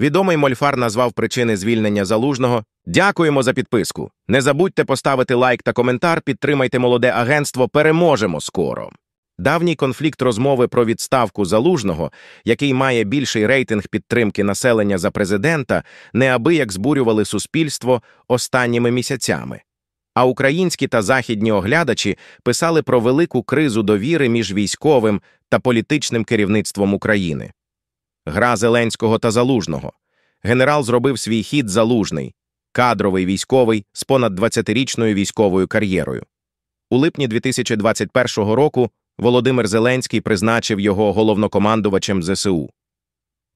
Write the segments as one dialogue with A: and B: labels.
A: Відомий Мольфар назвав причини звільнення залужного. Дякуємо за підписку. Не забудьте поставити лайк та коментар, підтримайте молоде агентство, переможемо скоро. Давній конфлікт розмови про відставку залужного, який має більший рейтинг підтримки населення за президента, неабияк збурювали суспільство останніми місяцями. А українські та західні оглядачі писали про велику кризу довіри між військовим та політичним керівництвом України. Гра Зеленського та Залужного. Генерал зробив свій хід залужний, кадровий військовий з понад 20-річною військовою кар'єрою. У липні 2021 року Володимир Зеленський призначив його головнокомандувачем ЗСУ.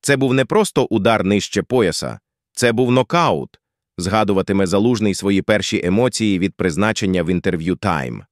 A: Це був не просто удар нижче пояса, це був нокаут, згадуватиме залужний свої перші емоції від призначення в інтерв'ю Тайм.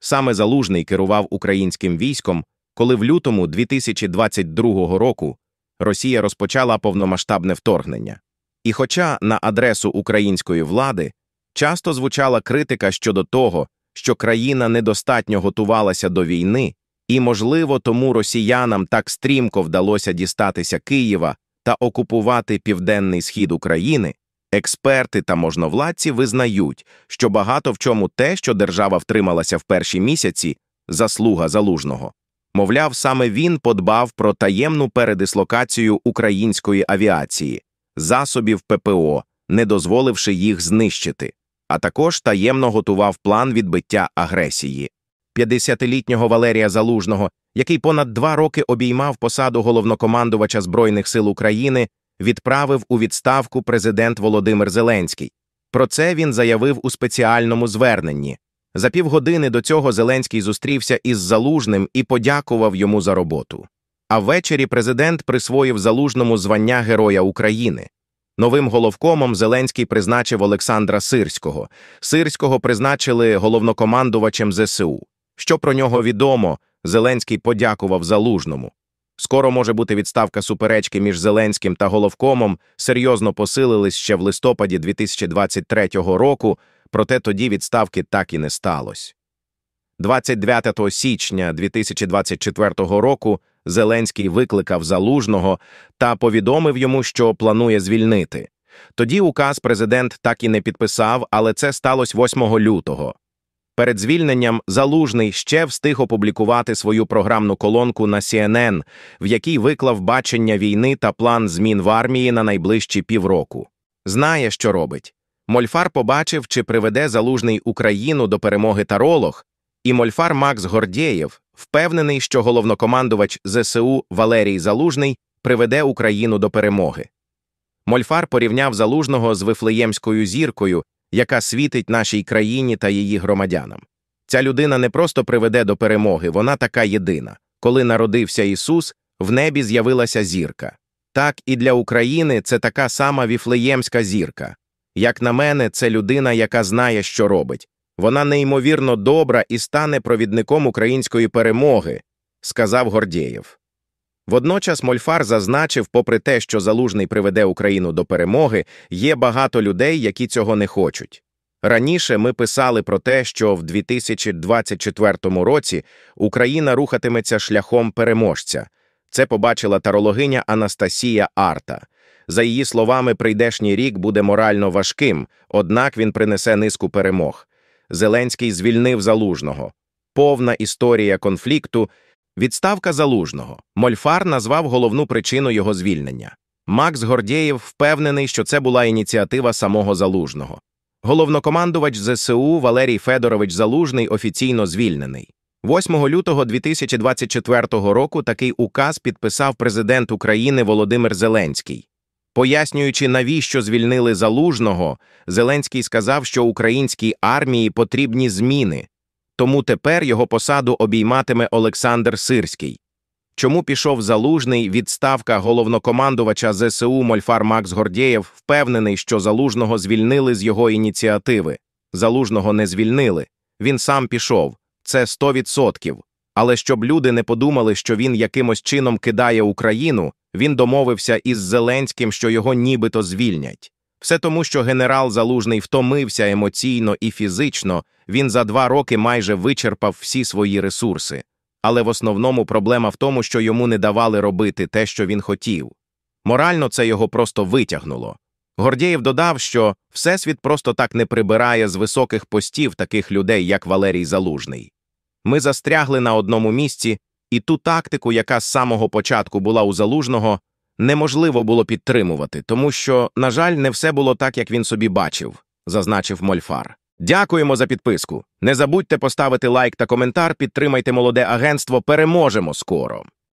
A: Саме залужний керував українським військом, коли в лютому 2022 року. Росія розпочала повномасштабне вторгнення. І, хоча на адресу української влади часто звучала критика щодо того, що країна недостатньо готувалася до війни, і, можливо, тому росіянам так стрімко вдалося дістатися Києва та окупувати південний схід України, експерти та можновладці визнають, що багато в чому те, що держава втрималася в перші місяці, заслуга залужного. Мовляв, саме він подбав про таємну передислокацію української авіації, засобів ППО, не дозволивши їх знищити, а також таємно готував план відбиття агресії. 50-літнього Валерія Залужного, який понад два роки обіймав посаду головнокомандувача Збройних сил України, відправив у відставку президент Володимир Зеленський. Про це він заявив у спеціальному зверненні. За півгодини до цього Зеленський зустрівся із Залужним і подякував йому за роботу. А ввечері президент присвоїв залужному звання Героя України. Новим головкомом Зеленський призначив Олександра Сирського. Сирського призначили головнокомандувачем ЗСУ. Що про нього відомо, Зеленський подякував залужному. Скоро може бути відставка суперечки між Зеленським та головкомом серйозно посилились ще в листопаді 2023 року проте тоді відставки так і не сталося. 29 січня 2024 року Зеленський викликав залужного та повідомив йому, що планує звільнити. Тоді указ президент так і не підписав, але це сталося 8 лютого. Перед звільненням Залужний ще встиг опублікувати свою програмну колонку на CNN, в якій виклав бачення війни та план змін в армії на найближчі півроку. Знає, що робить. Мольфар побачив, чи приведе залужний Україну до перемоги таролог, і мольфар Макс Гордєєв впевнений, що головнокомандувач ЗСУ Валерій Залужний приведе Україну до перемоги. Мольфар порівняв залужного з вифлеємською зіркою, яка світить нашій країні та її громадянам. Ця людина не просто приведе до перемоги, вона така єдина. Коли народився Ісус, в небі з'явилася зірка. Так і для України це така сама віфлеємська зірка. Як на мене, це людина, яка знає, що робить. Вона неймовірно добра і стане провідником української перемоги, сказав Гордєєв. Водночас Мольфар зазначив, попри те, що залужний приведе Україну до перемоги, є багато людей, які цього не хочуть. Раніше ми писали про те, що в 2024 році Україна рухатиметься шляхом переможця. Це побачила тарологиня Анастасія Арта. За її словами, прийдешній рік буде морально важким, однак він принесе низку перемог. Зеленський звільнив залужного, повна історія конфлікту, відставка залужного. Мольфар назвав головну причину його звільнення. Макс Гордєєв впевнений, що це була ініціатива самого залужного. Головнокомандувач ЗСУ Валерій Федорович Залужний офіційно звільнений. 8 лютого 2024 року такий указ підписав президент України Володимир Зеленський. Пояснюючи, навіщо звільнили залужного, Зеленський сказав, що українській армії потрібні зміни, тому тепер його посаду обійматиме Олександр Сирський. Чому пішов залужний відставка головнокомандувача ЗСУ Мольфар Макс Гордєєв, впевнений, що залужного звільнили з його ініціативи. Залужного не звільнили. Він сам пішов, це 100%. Але щоб люди не подумали, що він якимось чином кидає Україну, він домовився із Зеленським, що його нібито звільнять. Все тому, що генерал Залужний втомився емоційно і фізично, він за два роки майже вичерпав всі свої ресурси. Але в основному проблема в тому, що йому не давали робити те, що він хотів. Морально це його просто витягнуло. Гордєєв додав, що Всесвіт просто так не прибирає з високих постів таких людей, як Валерій Залужний. Ми застрягли на одному місці і ту тактику, яка з самого початку була у залужного, неможливо було підтримувати, тому що, на жаль, не все було так, як він собі бачив, зазначив Мольфар. Дякуємо за підписку. Не забудьте поставити лайк та коментар, підтримайте молоде агентство, переможемо скоро.